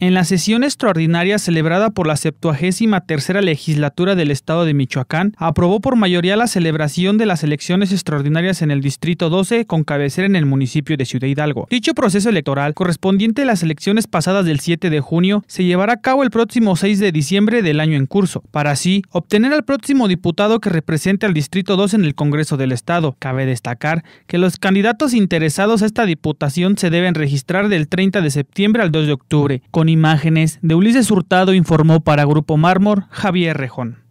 En la sesión extraordinaria celebrada por la 73 legislatura del Estado de Michoacán, aprobó por mayoría la celebración de las elecciones extraordinarias en el Distrito 12 con cabecera en el municipio de Ciudad Hidalgo. Dicho proceso electoral, correspondiente a las elecciones pasadas del 7 de junio, se llevará a cabo el próximo 6 de diciembre del año en curso, para así obtener al próximo diputado que represente al Distrito 12 en el Congreso del Estado. Cabe destacar que los candidatos interesados a esta diputación se deben registrar del 30 de septiembre al 2 de octubre, con imágenes de Ulises Hurtado informó para Grupo Mármor Javier Rejón.